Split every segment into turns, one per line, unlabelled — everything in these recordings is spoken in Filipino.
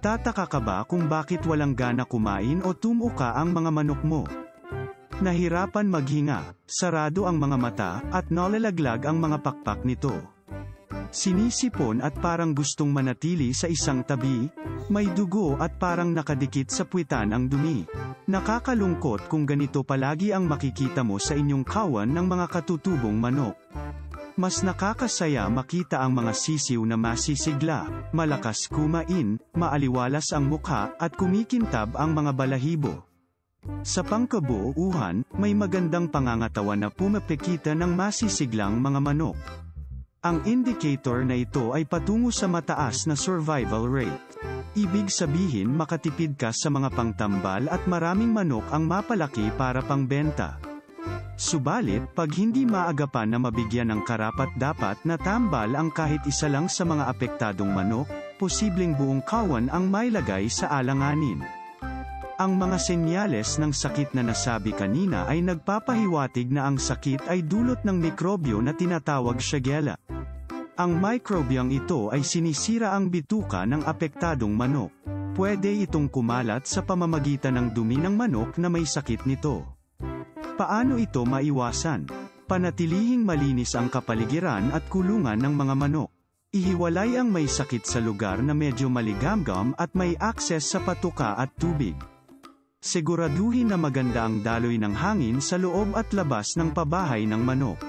Nagtataka ka ba kung bakit walang gana kumain o tumuka ang mga manok mo? Nahirapan maghinga, sarado ang mga mata, at nalalaglag ang mga pakpak nito. Sinisipon at parang gustong manatili sa isang tabi, may dugo at parang nakadikit sa puwitan ang dumi. Nakakalungkot kung ganito palagi ang makikita mo sa inyong kawan ng mga katutubong manok. Mas nakakasaya makita ang mga sisiw na masisigla, malakas kumain, maaliwalas ang mukha, at kumikintab ang mga balahibo. Sa pangkabuuhan, may magandang pangangatawan na pumapikita ng masisiglang mga manok. Ang indicator na ito ay patungo sa mataas na survival rate. Ibig sabihin makatipid ka sa mga pangtambal at maraming manok ang mapalaki para pangbenta. Subalit, pag hindi maagapan na mabigyan ng karapat-dapat na tambal ang kahit isa lang sa mga apektadong manok, posibleng buong kawan ang mailagay sa alanganin. Ang mga senyales ng sakit na nasabi kanina ay nagpapahiwatig na ang sakit ay dulot ng mikrobyo na tinatawag Shigella. Ang mikrobyang ito ay sinisira ang bituka ng apektadong manok. Pwede itong kumalat sa pamamagitan ng dumi ng manok na may sakit nito. Paano ito maiwasan? Panatilihing malinis ang kapaligiran at kulungan ng mga manok. Ihiwalay ang may sakit sa lugar na medyo maligamgam at may akses sa patuka at tubig. Siguraduhin na maganda ang daloy ng hangin sa loob at labas ng pabahay ng manok.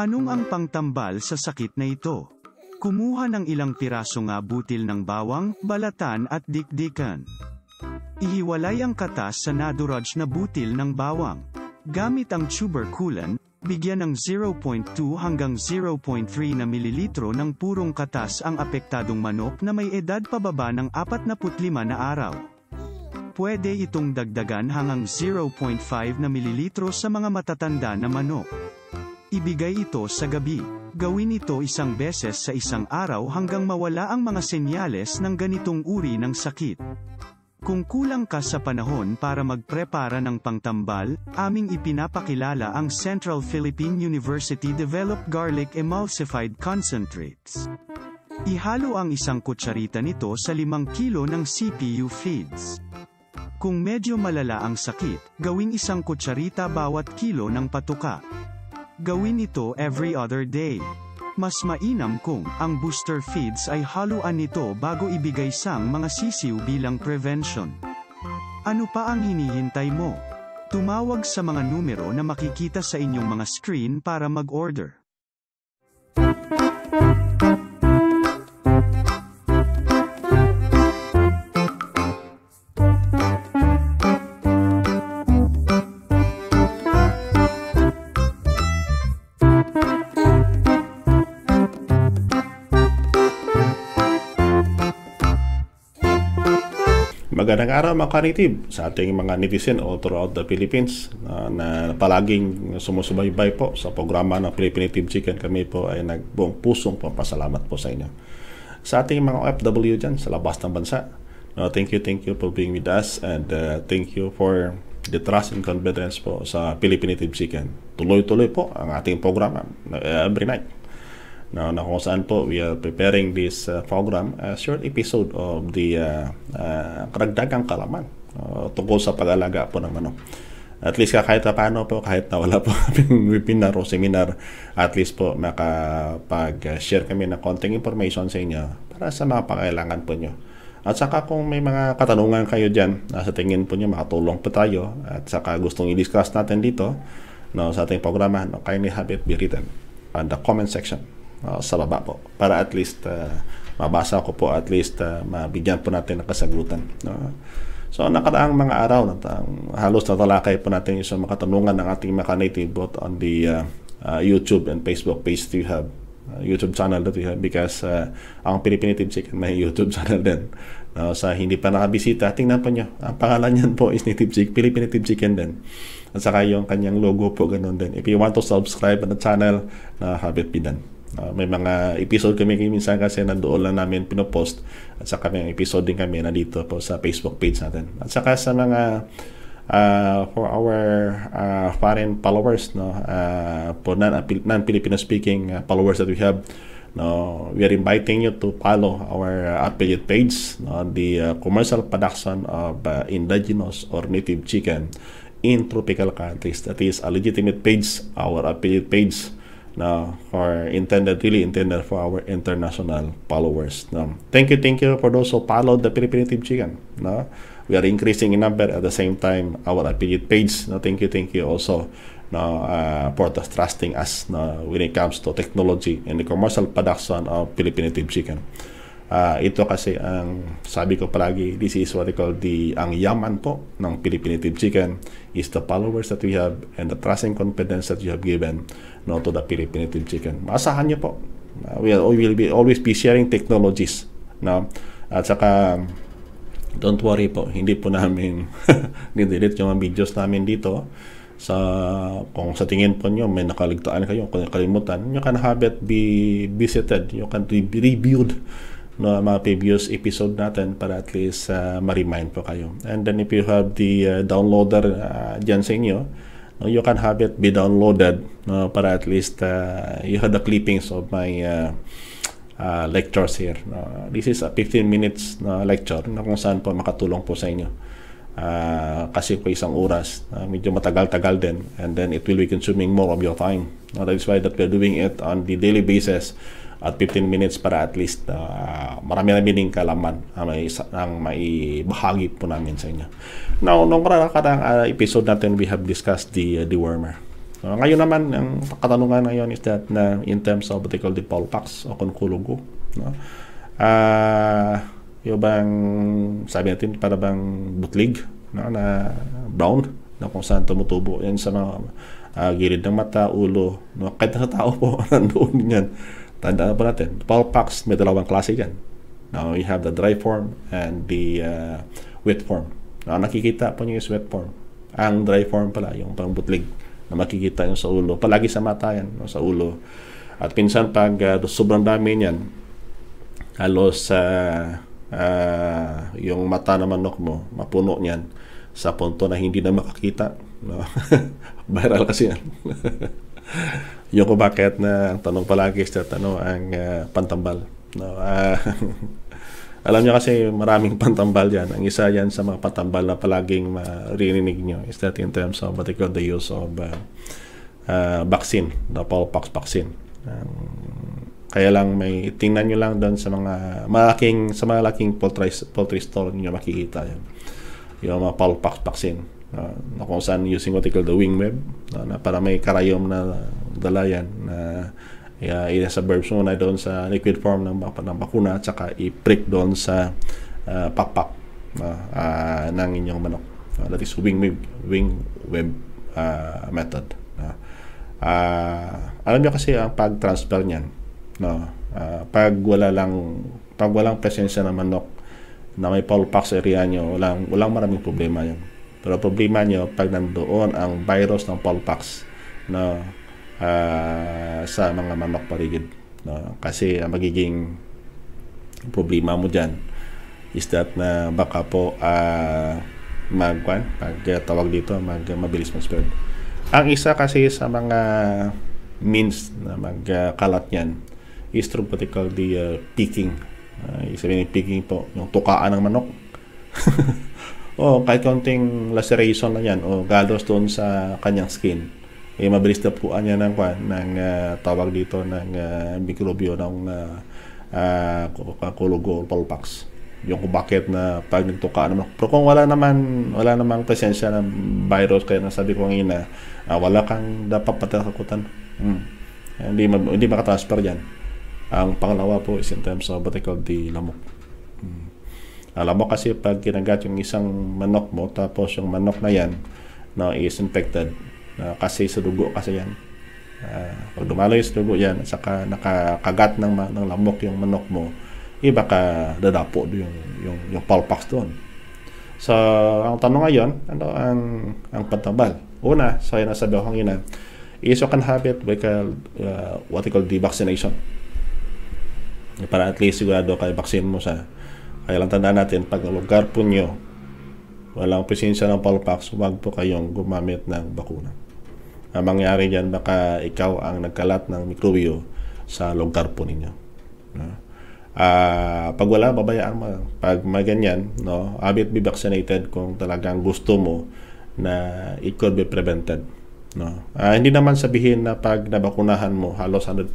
Anong ang pangtambal sa sakit na ito? Kumuha ng ilang piraso nga butil ng bawang, balatan at dikdikan. Ihiwalay ang katas sa naduraj na butil ng bawang. Gamit ang tuber coolant, bigyan ng 0.2 hanggang 0.3 na mililitro ng purong katas ang apektadong manok na may edad pababa ng 45 na araw. Pwede itong dagdagan hanggang 0.5 na mililitro sa mga matatanda na manok. Ibigay ito sa gabi. Gawin ito isang beses sa isang araw hanggang mawala ang mga senyales ng ganitong uri ng sakit. Kung kulang ka sa panahon para magprepara ng pangtambal, aming ipinapakilala ang Central Philippine University Developed Garlic Emulsified Concentrates. Ihalo ang isang kutsarita nito sa 5 kilo ng CPU feeds. Kung medyo malala ang sakit, gawing isang kutsarita bawat kilo ng patuka. Gawin ito every other day. Mas mainam kung ang booster feeds ay haluan nito bago ibigay sang mga sisiw bilang prevention. Ano pa ang hinihintay mo? Tumawag sa mga numero na makikita sa inyong mga screen para mag-order.
Magandang araw mga kanitib sa ating mga netizen all throughout the Philippines uh, na palaging sumusubaybay po sa programa ng Philippine Native Chicken. Kami po ay nagbuong pusong pampasalamat po sa inyo. Sa ating mga OFW dyan sa labas ng bansa, no, thank you, thank you for being with us and uh, thank you for the trust and confidence po sa Philippine Native Chicken. Tuloy-tuloy po ang ating programa every night na, na kung saan po we are preparing this uh, program, a short episode of the uh, uh, karagdagang kalaman uh, tungkol sa pag-alaga po ng manok. At least kahit paano po, kahit na wala po kaming webinar o seminar, at least po makapag-share kami ng konting information sa inyo para sa mga pangailangan po nyo. At saka kung may mga katanungan kayo dyan, nasa tingin po nyo makatulong po tayo, at saka gustong i-discuss natin dito no, sa ating programa, no, kindly have it be written on the comment section uh, sa baba po para at least uh, mabasa ko po at least uh, mabigyan po natin ng kasagutan. No? so nakaraang mga araw natang, halos natalakay po natin yung mga katanungan ng ating mga native both on the uh, uh, YouTube and Facebook page that you have uh, YouTube channel that we have because uh, ang Philippine Team Chicken may YouTube channel din. No, sa hindi pa nakabisita, tingnan po nyo. Ang pangalan niyan po is Native Chicken, Philippine Team Chicken din. At saka yung kanyang logo po ganun din. If you want to subscribe on the channel, na uh, habit din. Uh, may mga episode kami minsan kasi nandoon lang namin pinopost at saka may episode din kami na dito po sa Facebook page natin. At saka sa mga uh, for our uh, foreign followers no uh, for non, non Filipino speaking followers that we have no we are inviting you to follow our uh, affiliate page no the uh, commercial production of uh, indigenous or native chicken in tropical countries that is a legitimate page our affiliate page na are intended really intended for our international followers no? thank you thank you for those who followed the Philippine team. Chicken no? we are increasing in number at the same time our affiliate page no? thank you thank you also no, uh, for trusting us no, when it comes to technology and the commercial production of Philippine team Chicken Uh, ito kasi ang sabi ko palagi, this is what I call the, ang yaman po ng Philippine Native Chicken is the followers that we have and the trust and confidence that you have given no, to the Philippine Native Chicken. Maasahan niyo po. Uh, we will be, always be sharing technologies. No? At saka, don't worry po, hindi po namin didelete yung mga videos namin dito sa kung sa tingin po niyo may nakaligtaan kayo kung kalimutan you can have it be visited you can be rebuild no, mga previous episode natin para at least uh, ma-remind po kayo. And then if you have the uh, downloader uh, dyan sa inyo, no, you can have it be downloaded no, para at least uh, you have the clippings of my uh, uh, lectures here. No. This is a 15 minutes na lecture na kung saan po makatulong po sa inyo. Uh, kasi po isang oras, uh, medyo matagal-tagal din and then it will be consuming more of your time. No, that is why that we are doing it on the daily basis at 15 minutes para at least uh, marami na bining kalaman ang may, ang maibahagi po namin sa inyo. Now, nung nakaraang uh, episode natin, we have discussed the uh, dewormer. Uh, ngayon naman, ang katanungan ngayon is that na uh, in terms of what they call the polpax o konkulugo. No? Uh, yung bang sabi natin para bang butlig no, na brown na kung saan tumutubo yan sa mga uh, gilid ng mata, ulo no, kahit sa tao po nandoon yan Tandaan po natin, bulk packs, may dalawang klase dyan. Now, you have the dry form and the uh, wet form. Now, nakikita po nyo yung wet form. Ang dry form pala, yung pangbutlig na makikita nyo sa ulo. Palagi sa mata yan, no, sa ulo. At pinsan pag uh, sobrang dami niyan, halos uh, uh, yung mata na manok mo, mapuno niyan sa punto na hindi na makakita. No? Viral kasi yan. yung ko bakit na ang tanong palagi is that ano, ang uh, pantambal. No, uh, alam niyo kasi maraming pantambal yan. Ang isa yan sa mga pantambal na palaging maririnig niyo is that in terms of what they the use of uh, uh, vaccine, the Polpox vaccine. Um, kaya lang may tingnan niyo lang doon sa mga malaking sa mga laking poultry poultry store niyo makikita yan. Yung mga Polpox vaccine uh, na kung saan using what they call the wing web uh, na para may karayom na dalayan na uh, ilasa verbs muna doon sa liquid form ng, ng bakuna at saka i-prick doon sa uh, pakpak uh, uh, ng inyong manok uh, that is wing web, wing web uh, method uh, uh, alam niyo kasi ang pag-transfer niyan no uh, pag wala lang pag walang presensya ng manok na may Paul Pax area nyo, walang, walang maraming problema yun. Pero problema nyo, pag nandoon ang virus ng pollpox no, uh, sa mga manok paligid. No? Kasi ang magiging problema mo dyan is that na uh, baka po uh, ah, magkwan, pag uh, eh, tawag dito, mag, uh, mabilis mag-spread. Ang isa kasi sa mga means na magkalat eh, uh, yan is through what they the uh, picking. Uh, sabihin ng picking po, yung tukaan ng manok. oh, kahit konting laceration lang yan o oh, galos doon sa kanyang skin eh mabilis na po niya ano ng, ng uh, tawag dito ng uh, mikrobyo ng uh, uh, kulugo or palpax yung kung bakit na pag nagtuka naman ano pero kung wala naman wala namang presensya ng virus kaya nasabi ko kanina uh, wala kang dapat patakakutan hmm. hindi, hindi makatransfer yan ang pangalawa po is in terms of what I call the lamok alam mo kasi pag kinagat yung isang manok mo tapos yung manok na yan no, is infected uh, kasi sa dugo kasi yan. Uh, pag dumaloy yung dugo yan at saka nakakagat ng, ng lamok yung manok mo, iba eh, ka dadapo yung, yung, yung palpax doon. So, ang tanong ngayon, ano ang, ang pantabal? Una, sa so nasabi ko kanina, is you can have it with a, uh, what you call, devaccination. Para at least sigurado kayo vaccine mo sa kaya lang tandaan natin, pag lugar po nyo, walang presensya ng palpax, huwag po kayong gumamit ng bakuna. Ang mangyari dyan, baka ikaw ang nagkalat ng mikrobyo sa lugar po ninyo. No? Uh, pag wala, babayaan mo. Pag may ganyan, no, abit be vaccinated kung talagang gusto mo na it could be prevented. No? Uh, hindi naman sabihin na pag nabakunahan mo, halos 100%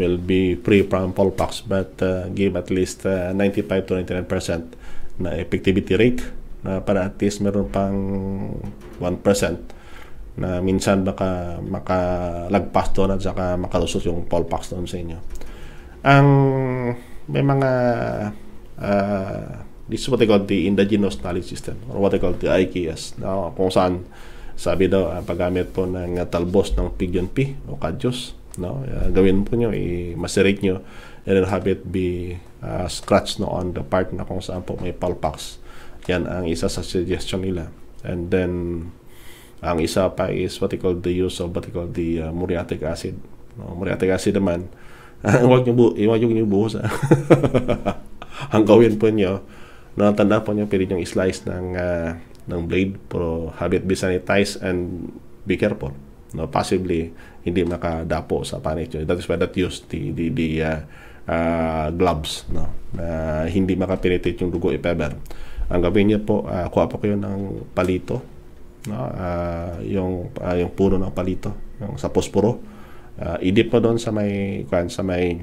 will be free from pollpox but uh, give at least uh, 95 to 99% na effectivity rate na para at least meron pang 1% na minsan baka makalagpas doon at saka makalusot yung polpox doon sa inyo. Ang may mga uh, this is what they call the indigenous knowledge system or what they call the IKS na kung saan sabi daw ang paggamit po ng talbos ng pigeon pea o kadyos no uh, gawin po nyo i-macerate nyo and then have it be uh, ah, scratch no on the part na kung saan po may palpax yan ang isa sa suggestion nila and then ang isa pa is what they call the use of what they call the uh, muriatic acid no, muriatic acid naman huwag niyo bu- huwag niyo buhos ah. ang gawin po nyo natanda po niyo pwede nyo slice ng uh, ng blade pero have it be sanitized and be careful no possibly hindi makadapo sa panic that is why that use the the, the uh, uh, gloves no na uh, hindi makapenetrate yung dugo if ang gawin niya po uh, kuha po kayo ng palito no uh, yung uh, yung puno ng palito yung sa posporo uh, idip mo doon sa may kuan sa may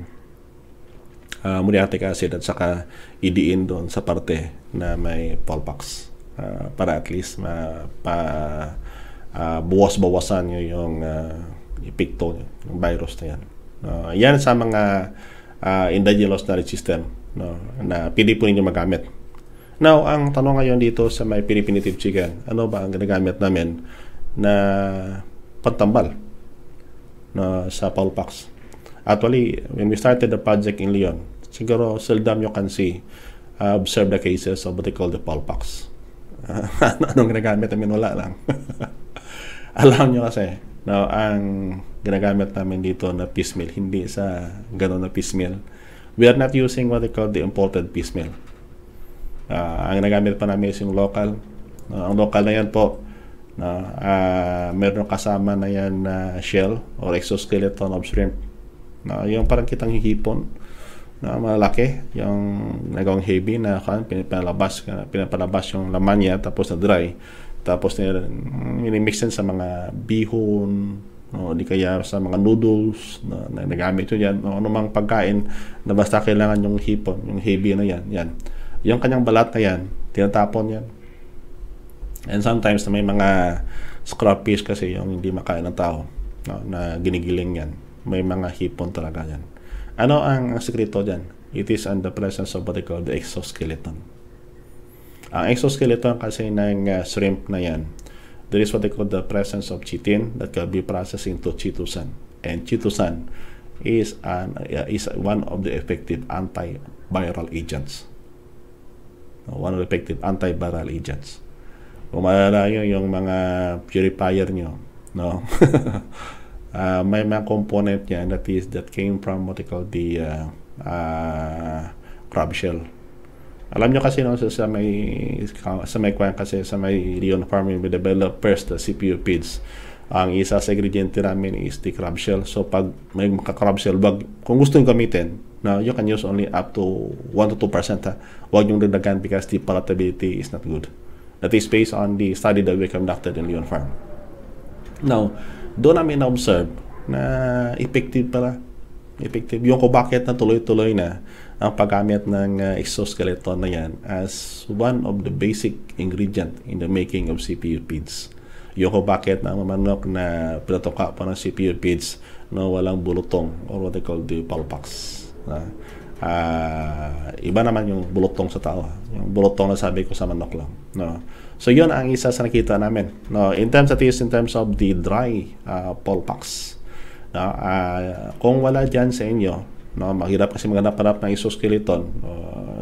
uh, muriatic acid at saka idiin doon sa parte na may polpax uh, para at least ma pa uh, uh, ah, bawas-bawasan nyo yung uh, epekto nyo, ng virus na yan. Uh, yan sa mga uh, indigenous na system no, na pili po ninyo magamit. Now, ang tanong ngayon dito sa may Philippinative chicken, ano ba ang ginagamit namin na pantambal na sa Paul Pax? Actually, when we started the project in Leon, siguro seldom you can see uh, observe the cases of what they call the Paul Pax. Uh, anong ginagamit namin? Wala lang. alam nyo kasi, no, ang ginagamit namin dito na piecemeal, hindi sa ganun na piecemeal. We are not using what they call the imported piecemeal. Uh, ang ginagamit pa namin is yung local. Uh, ang local na yan po, na uh, meron kasama na yan na uh, shell or exoskeleton of shrimp. No, yung parang kitang hipon na malaki yung nagawang heavy na kan pinapalabas pinapalabas yung laman niya tapos na dry tapos minimixan sa mga bihon, o di kaya sa mga noodles na, na nagamit yun yan, o anumang pagkain na basta kailangan yung hipon, yung heavy na yan, yan. Yung kanyang balat na yan, tinatapon yan. And sometimes na may mga scrap piece kasi yung hindi makain ng tao no, na ginigiling yan. May mga hipon talaga yan. Ano ang, ang sekreto dyan? It is on the presence of what they call the exoskeleton. Ang exoskeleton kasi ng uh, shrimp na yan, there is what they call the presence of chitin that can be processed into chitosan. And chitosan is, an, uh, is one of the effective antiviral agents. Uh, one of the effective antiviral agents. Kung maalala nyo yung mga purifier nyo, no? uh, may mga component niya that is that came from what they call the uh, uh, crab shell alam nyo kasi no, sa, sa may sa may kwan kasi sa may Leon Farming may develop first the uh, CPU feeds. Ang isa sa ingredient namin is the crab shell. So pag may maka crab shell, wag, kung gusto nyo gamitin, na you can use only up to 1 to 2% ha. Huwag nyo dagdagan because the palatability is not good. That is based on the study that we conducted in Leon Farm. Now, doon namin na-observe na effective pala. Effective. Yung ko bakit na tuloy-tuloy na ang paggamit ng uh, exoskeleton na yan as one of the basic ingredient in the making of CPU feeds. Yung ko bakit na mamanok na pinatuka pa ng CPU feeds na walang bulutong or what they call the palpax. Uh, uh, iba naman yung bulutong sa tao. Yung bulutong na sabi ko sa manok lang. No? So, yun ang isa sa nakita namin. No? In terms at least in terms of the dry uh, ah, polpax. No? Uh, kung wala dyan sa inyo, No, mahirap kasi maghanap-hanap ng isoskeleton o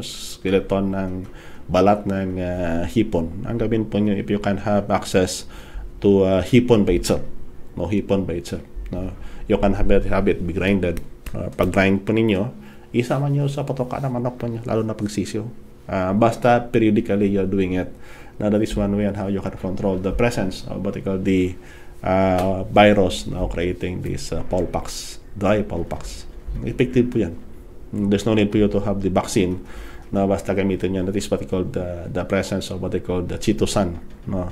skeleton ng balat ng uh, hipon. Ang gawin po niyo if you can have access to uh, hipon by itself. No, hipon by itself. No, you can have it, have it be grinded. Uh, pag-grind po ninyo, isama niyo sa patoka ng manok po niyo, lalo na pag sisiyo. Uh, basta periodically you're doing it. Now, that is one way on how you can control the presence of what you call the uh, virus now creating this uh, polpax, dry polpax. Effective po yan. There's no need po you to have the vaccine na basta gamitin yan. That is what they call the, the presence of what they call the chitosan no,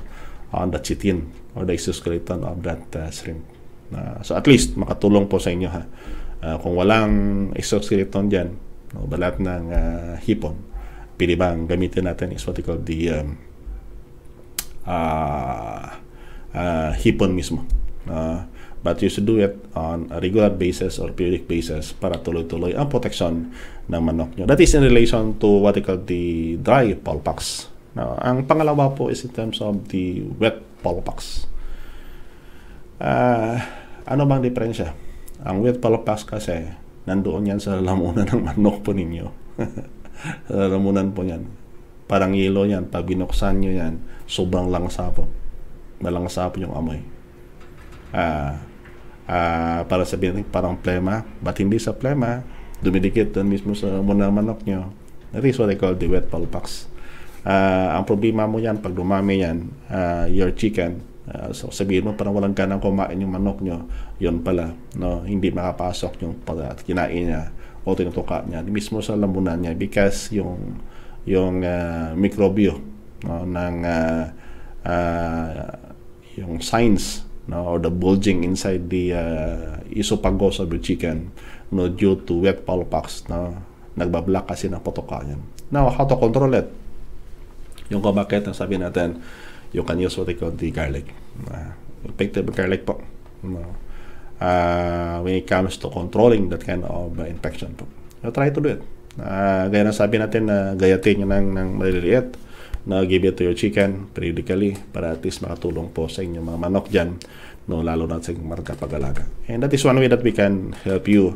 on the chitin or the exoskeleton of that uh, shrimp. Uh, so at least makatulong po sa inyo ha. Uh, kung walang exoskeleton dyan, no, balat ng uh, hipon, pili bang gamitin natin is what we call the um, uh, uh, hipon mismo. Uh, But you should do it on a regular basis or periodic basis para tuloy-tuloy ang protection ng manok nyo. That is in relation to what they call the dry pollpox. Now, ang pangalawa po is in terms of the wet pollpox. Uh, ah, ano bang diferensya? Ang wet pollpox kasi, nandoon yan sa lalamunan ng manok po ninyo. lalamunan po yan. Parang yelo yan. Pag binuksan nyo yan, sobrang langsa po. Malangsa po yung amoy. Ah, uh, para sabihin parang plema but hindi sa plema dumidikit doon mismo sa muna manok nyo that is what I call the wet pulpax uh, ah, ang problema mo yan pag dumami yan uh, your chicken uh, so sabihin mo parang walang ganang kumain yung manok nyo yun pala no hindi makapasok yung pag kinain niya o tinutuka niya mismo sa lamunan niya because yung yung uh, mikrobyo no, ng uh, uh, yung science no, or the bulging inside the uh, esophagus of the chicken no, due to wet palpax no, nagbablock kasi ng potoka yan. Now, how to control it? Yung kung bakit, sabi natin, you can use what they call the garlic. Uh, effective garlic po. No. Uh, when it comes to controlling that kind of uh, infection po. So, try to do it. Uh, gaya na sabi natin na uh, gayatin nyo ng, ng maliliit na give it to your chicken periodically para at least makatulong po sa inyong mga manok dyan no, lalo na sa mga marga alaga And that is one way that we can help you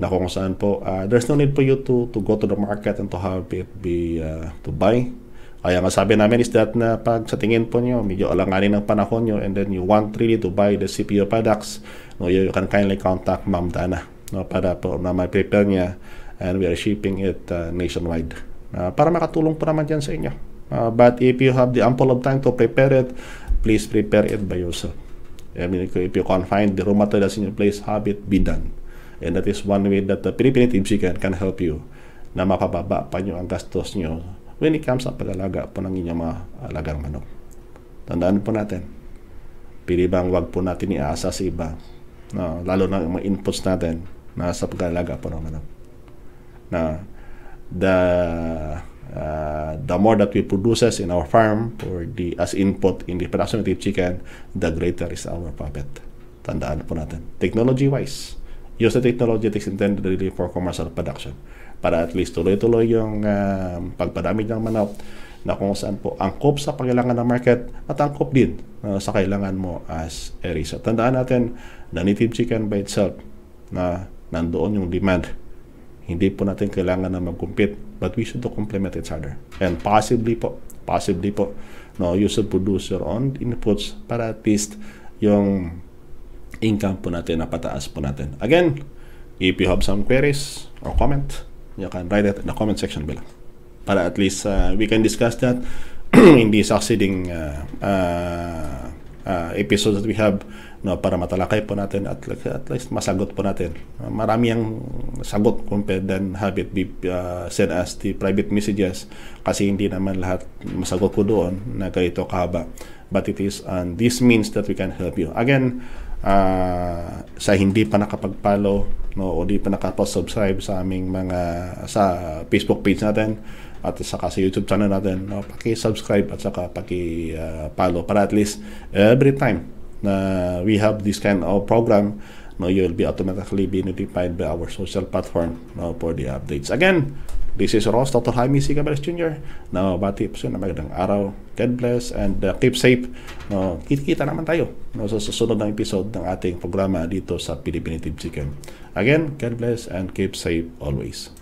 na kung saan po uh, there's no need for you to to go to the market and to have it be uh, to buy. Kaya nga sabi namin is that na pag sa tingin po nyo, medyo alanganin ang panahon nyo and then you want really to buy the CPO products, no, you, you can kindly contact Ma'am Dana no, para po na ma-prepare niya and we are shipping it uh, nationwide. Uh, para makatulong po naman dyan sa inyo. Uh, but if you have the ample of time to prepare it, please prepare it by yourself. I mean, if you can't find the raw materials in your place, have it be done. And that is one way that the Philippine Native can help you na mapababa pa nyo ang gastos nyo when it comes sa pag-alaga po ng inyong mga alagang manok. Tandaan po natin, pili bang wag po natin iasa sa iba, no, lalo na yung mga inputs natin na sa pag-alaga po ng manok. Na the more that we produces in our farm or the as input in the production of chicken, the greater is our profit. Tandaan po natin. Technology-wise, use the technology that is intended really for commercial production para at least tuloy-tuloy yung uh, pagpadami ng manok na kung saan po angkop sa pangailangan ng market at angkop din uh, sa kailangan mo as a research. Tandaan natin, the native chicken by itself na nandoon yung demand hindi po natin kailangan na mag-compete, but we should complement each other. And possibly po, possibly po, no, you should produce your own inputs para at least yung income po natin, napataas po natin. Again, if you have some queries or comment, you can write it in the comment section below. Para at least uh, we can discuss that in the succeeding uh, uh, uh, episodes that we have no, para matalakay po natin at, at least masagot po natin. Uh, marami ang sagot compared than have it be uh, sent as the private messages kasi hindi naman lahat masagot ko doon na ganito kahaba. But it is on this means that we can help you. Again, uh, sa hindi pa nakapag-follow no, o di pa nakapag-subscribe sa aming mga sa Facebook page natin at saka sa YouTube channel natin, no, paki-subscribe at saka paki-follow para at least every time na we have this kind of program, no, you will be automatically be notified by our social platform no, for the updates. Again, This is Ross, Dr. Jaime C. Cabares Jr. No, bati po na magandang araw. God bless and uh, keep safe. No, kita naman tayo no, sa susunod ng episode ng ating programa dito sa Philippine Native Chicken. Again, God bless and keep safe always.